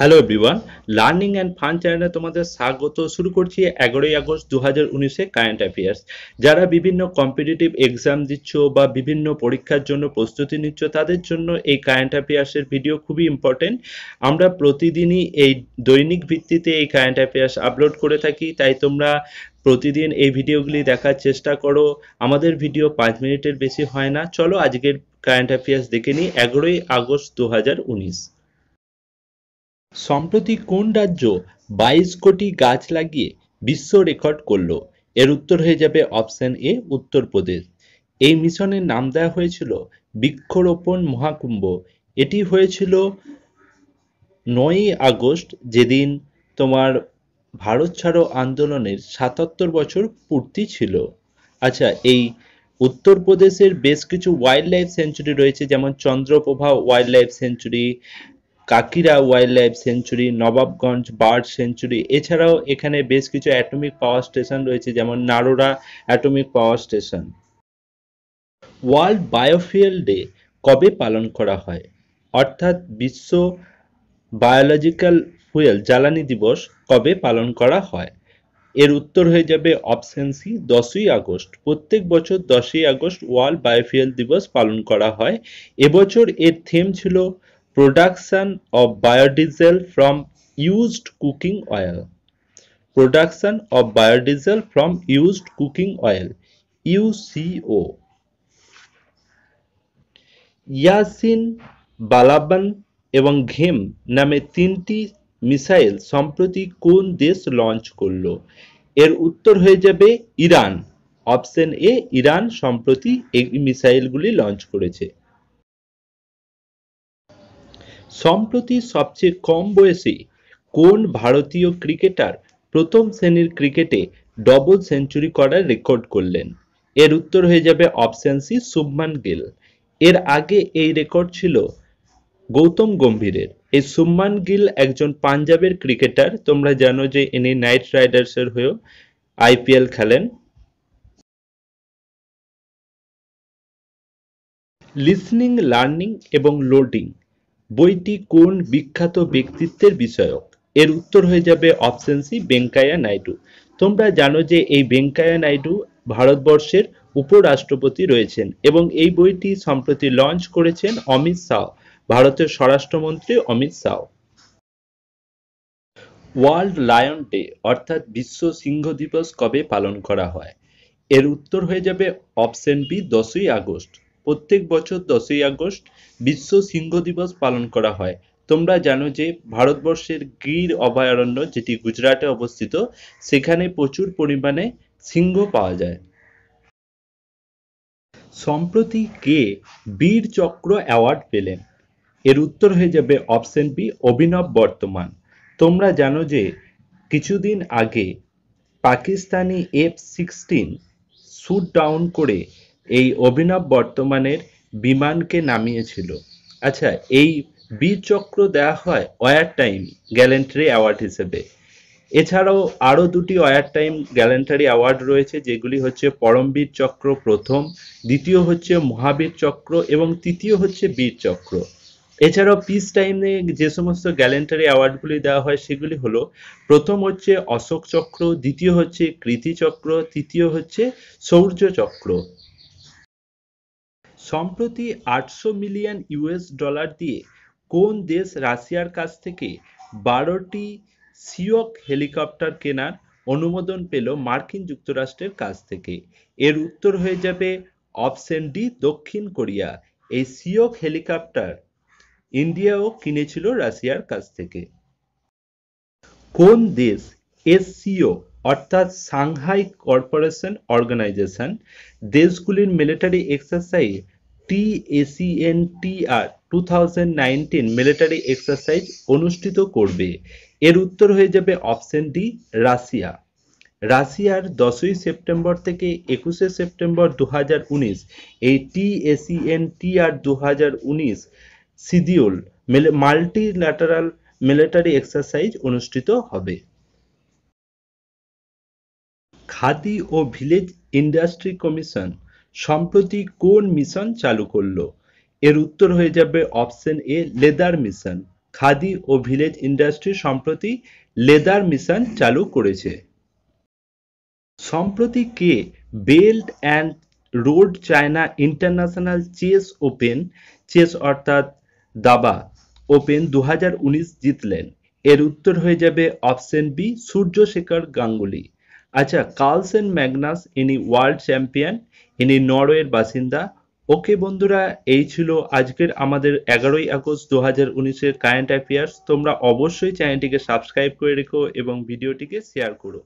hello everyone learning and fun চ্যানেলে তোমাদের স্বাগত শুরু করছি এগারোই আগস্ট দু হাজার উনিশে কারেন্ট অ্যাফেয়ার্স যারা বিভিন্ন কম্পিটিটিভ এক্সাম দিচ্ছ বা বিভিন্ন পরীক্ষার জন্য প্রস্তুতি নিচ্ছ তাদের জন্য এই কারেন্ট অ্যাফেয়ার্সের ভিডিও খুবই ইম্পর্টেন্ট আমরা প্রতিদিনই এই দৈনিক ভিত্তিতে এই কারেন্ট অ্যাফেয়ার্স আপলোড করে থাকি তাই তোমরা প্রতিদিন এই ভিডিওগুলি দেখার চেষ্টা করো আমাদের ভিডিও পাঁচ মিনিটের বেশি হয় না চলো আজকের কারেন্ট অ্যাফেয়ার্স দেখে নিই এগারোই আগস্ট দু হাজার উনিশ সম্প্রতি কোন রাজ্য বাইশ কোটি গাছ লাগিয়ে বিশ্ব রেকর্ড করলো এর উত্তর হয়ে যাবে অপশন এ উত্তরপ্রদেশ এই মিশনের নাম দেওয়া হয়েছিল বৃক্ষরোপণ মহাকুম্ভ এটি হয়েছিল নয়ই আগস্ট যেদিন তোমার ভারত ছাড়ো আন্দোলনের সাতাত্তর বছর পূর্তি ছিল আচ্ছা এই উত্তরপ্রদেশের বেশ কিছু ওয়াইল্ড লাইফ সেঞ্চুরি রয়েছে যেমন Chandraprabha wild life sanctuary Kakira wild life sanctuary Nawabganj bird sanctuary এছাড়াও এখানে বেশ কিছু অ্যাটমিক পাওয়ার স্টেশন রয়েছে যেমন Narora atomic power station world biofuel day কবে পালন করা হয় অর্থাৎ বিশ্ব বায়োলজিক্যাল ফুয়েল জ্বালানি দিবস কবে পালন করা হয় এর উত্তর হয়ে যাবে অপশন সি দশই আগস্ট প্রত্যেক বছর দশই আগস্ট ওয়ার্ল্ড বায়োফিয়েল দিবস পালন করা হয় এবছর এর থিম ছিল production of biodiesel from used cooking oil production of biodiesel from used cooking oil UCO Yasin বালাবান এবং ঘেম নামে তিনটি মিসাইল সম্প্রতি কোন দেশ লঞ্চ করল এর উত্তর হয়ে যাবে ইরান অপশন এ ইরান সম্প্রতি এই মিসাইলগুলি লঞ্চ করেছে সম্প্রতি সবচেয়ে কম বয়সী কোন ভারতীয় ক্রিকেটার প্রথম শ্রেণীর ক্রিকেটে ডবল সেঞ্চুরি করার রেকর্ড করলেন এর উত্তর হয়ে যাবে অপশান সি শুভমান গিল এর আগে এই রেকর্ড ছিল গৌতম গম্ভীরের এই সুম্মান গিল একজন পাঞ্জাবের ক্রিকেটার তোমরা জানো যে ইনি নাইট রাইডার্সের হয়েও আইপিএল খেলেন লিসনিং লার্নিং এবং লোডিং বইটি কোন বিখ্যাত ব্যক্তিত্বের বিষয়ক এর উত্তর হয়ে যাবে অপশন সি বেঙ্কাইয়া নাইডু তোমরা জানো যে এই বেঙ্কাইয়া নাইডু ভারতবর্ষের উপরাষ্ট্রপতি রয়েছেন এবং এই বইটি সম্প্রতি লঞ্চ করেছেন অমিত শাহ ভারতের স্বরাষ্ট্রমন্ত্রী Amit Shah world lion day অর্থাৎ বিশ্ব সিংহ দিবস কবে পালন করা হয় এর উত্তর হয়ে যাবে অপশন বি দশই আগস্ট প্রত্যেক বছর দশই আগস্ট বিশ্ব সিংহ দিবস পালন করা হয় তোমরা জানো যে ভারতবর্ষের গির অভয়ারণ্য যেটি গুজরাটে অবস্থিত সেখানে প্রচুর পরিমাণে সিংহ পাওয়া যায় সম্প্রতি কে বীর চক্র অ্যাওয়ার্ড পেলেন এর উত্তর হয়ে যাবে অপশন বি অভিনব বর্তমান তোমরা জানো যে কিছুদিন আগে Pakistani F sixteen shoot down করে এই অভিনব বর্তমানের বিমানকে নামিয়েছিল আচ্ছা এই বি চক্র দেয়া হয় অয়ার টাইম গ্যালেন্টারি অ্যাওয়ার্ড হিসেবে এছাড়াও আরও দুটি অয়ার টাইম গ্যালেন্টারি অ্যাওয়ার্ড রয়েছে যেগুলি হচ্ছে পরমবীর চক্র প্রথম দ্বিতীয় হচ্ছে মহাবীর চক্র এবং তৃতীয় হচ্ছে বীর চক্র এছাড়াও পিস টাইমে যে সমস্ত গ্যালেন্টারি অ্যাওয়ার্ডগুলি দেওয়া হয় সেগুলি হলো প্রথম হচ্ছে অশোক চক্র দ্বিতীয় হচ্ছে কৃতি চক্র তৃতীয় হচ্ছে শৌর্য চক্র সম্প্রতি আটশো মিলিয়ন ইউএস ডলার দিয়ে কোন দেশ রাশিয়ার কাছ থেকে বারোটি সিওক হেলিকপ্টার কেনার অনুমোদন পেল মার্কিন যুক্তরাষ্ট্রের কাছ থেকে এর উত্তর হয়ে যাবে অপশন ডি দক্ষিণ কোরিয়া এই সিওক হেলিকপ্টার ইন্ডিয়াও কিনেছিল রাশিয়ার কাছ থেকে কোন দেশ এসসিও অর্থাৎ সাংহাই কর্পোরেশন অর্গানাইজেশন দেশগুলির মিলিটারি এক্সারসাইজ টিএসিএনটিআর two thousand nineteen military exercise অনুষ্ঠিত করবে এর উত্তর হয়ে যাবে অপশন ডি রাশিয়া রাশিয়ার দশই সেপ্টেম্বর থেকে একুশে সেপ্টেম্বর দু এই টিএসিএনটিআর দু হাজার উনিশ সিডিউল মাল্টিল্যাটারাল মিলিটারি এক্সারসাইজ অনুষ্ঠিত হবে খাদি ও ভিলেজ ইন্ডাস্ট্রি কমিশন সম্প্রতি কোন মিশন চালু করল এর উত্তর হয়ে যাবে option A leather mission Khadi ও ভিলেজ ইন্ডাস্ট্রি সম্প্রতি লেদার মিশন চালু করেছে সম্প্রতি কে belt and road China international chess open chess অর্থাৎ দাবা ওপেন দু জিতলেন এর উত্তর হয়ে যাবে অপশন বি সূর্যশেখর গাঙ্গুলি আচ্ছা কার্লসেন ম্যাগনাস ইনি ওয়ার্ল্ড চ্যাম্পিয়ন ইনি নরওয়ের বাসিন্দা ওকে বন্ধুরা এই ছিল আজকের আমাদের এগারোই আগস্ট দু হাজার উনিশের কারেন্ট অ্যাফেয়ার্স তোমরা অবশ্যই চ্যানেলটিকে সাবস্ক্রাইব করে রেখো এবং ভিডিওটিকে শেয়ার করো